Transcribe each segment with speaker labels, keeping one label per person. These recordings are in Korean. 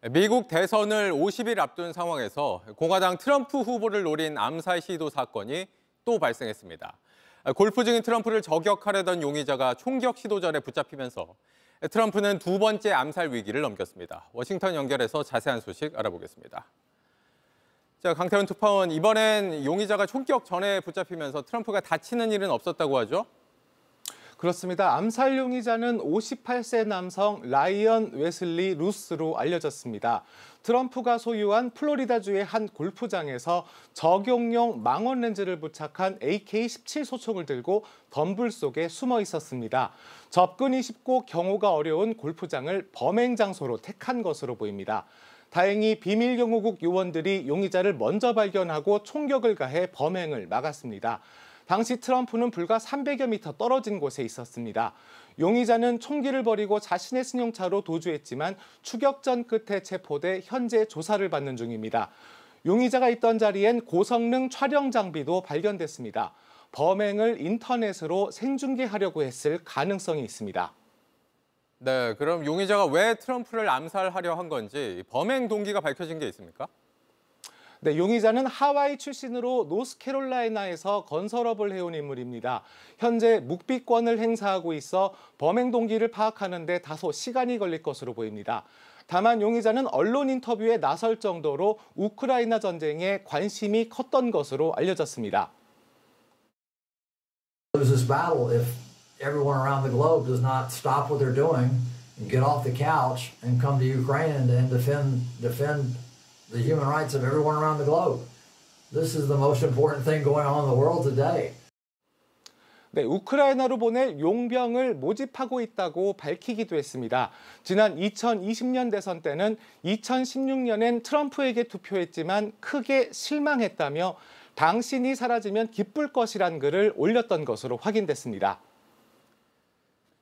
Speaker 1: 네, 미국 대선을 50일 앞둔 상황에서 공화당 트럼프 후보를 노린 암살 시도 사건이 또 발생했습니다. 아, 골프 중인 트럼프를 저격하려던 용의자가 총격 시도 전에 붙잡히면서 트럼프는 두 번째 암살 위기를 넘겼습니다. 워싱턴 연결해서 자세한 소식 알아보겠습니다. 자, 강태훈 특파원, 이번엔 용의자가 총격 전에 붙잡히면서 트럼프가 다치는 일은 없었다고 하죠?
Speaker 2: 그렇습니다. 암살 용의자는 58세 남성 라이언 웨슬리 루스로 알려졌습니다. 트럼프가 소유한 플로리다주의 한 골프장에서 적용용 망원 렌즈를 부착한 AK-17 소총을 들고 덤불 속에 숨어 있었습니다. 접근이 쉽고 경호가 어려운 골프장을 범행 장소로 택한 것으로 보입니다. 다행히 비밀경호국 요원들이 용의자를 먼저 발견하고 총격을 가해 범행을 막았습니다. 당시 트럼프는 불과 300여 미터 떨어진 곳에 있었습니다. 용의자는 총기를 버리고 자신의 승용차로 도주했지만 추격전 끝에 체포돼 현재 조사를 받는 중입니다. 용의자가 있던 자리엔 고성능 촬영 장비도 발견됐습니다. 범행을 인터넷으로 생중계하려고 했을 가능성이 있습니다. 네, 그럼 용의자가 왜 트럼프를 암살하려 한
Speaker 1: 건지 범행 동기가 밝혀진 게
Speaker 2: 있습니까? 네, 용의자는 하와이 출신으로 노스캐롤라이나에서 건설업을 해온 인물입니다. 현재 묵비권을 행사하고 있어 범행 동기를 파악하는 데 다소 시간이 걸릴 것으로 보입니다. 다만 용의자는 언론 인터뷰에 나설 정도로 우크라이나 전쟁에 관심이 컸던 것으로 알려졌습니다.
Speaker 1: lose this battle if everyone around the globe does not stop what they're doing and get off the couch and come to Ukraine and, and defend defend the human rights of everyone around the globe. This is the most important thing going on in the world today.
Speaker 2: 네, 우크라이나로 보낼 용병을 모집하고 있다고 밝히기도 했습니다. 지난 2020년 대선 때는 2016년엔 트럼프에게 투표했지만 크게 실망했다며 당신이 사라지면 기쁠 것이란 글을 올렸던 것으로 확인됐습니다.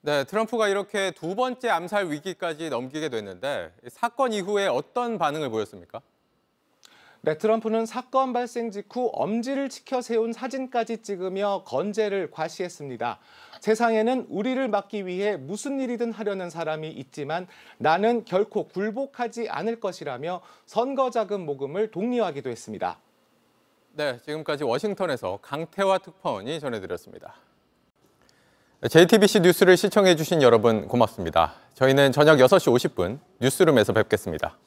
Speaker 1: 네, 트럼프가 이렇게 두 번째 암살 위기까지 넘기게 됐는데 사건
Speaker 2: 이후에 어떤 반응을 보였습니까? 네, 트럼프는 사건 발생 직후 엄지를 치켜 세운 사진까지 찍으며 건재를 과시했습니다. 세상에는 우리를 막기 위해 무슨 일이든 하려는 사람이 있지만 나는 결코 굴복하지 않을 것이라며 선거 자금 모금을 독려하기도 했습니다. 네, 지금까지
Speaker 1: 워싱턴에서 강태화 특파원이 전해드렸습니다. JTBC 뉴스를 시청해주신 여러분 고맙습니다. 저희는 저녁 6시 50분 뉴스룸에서 뵙겠습니다.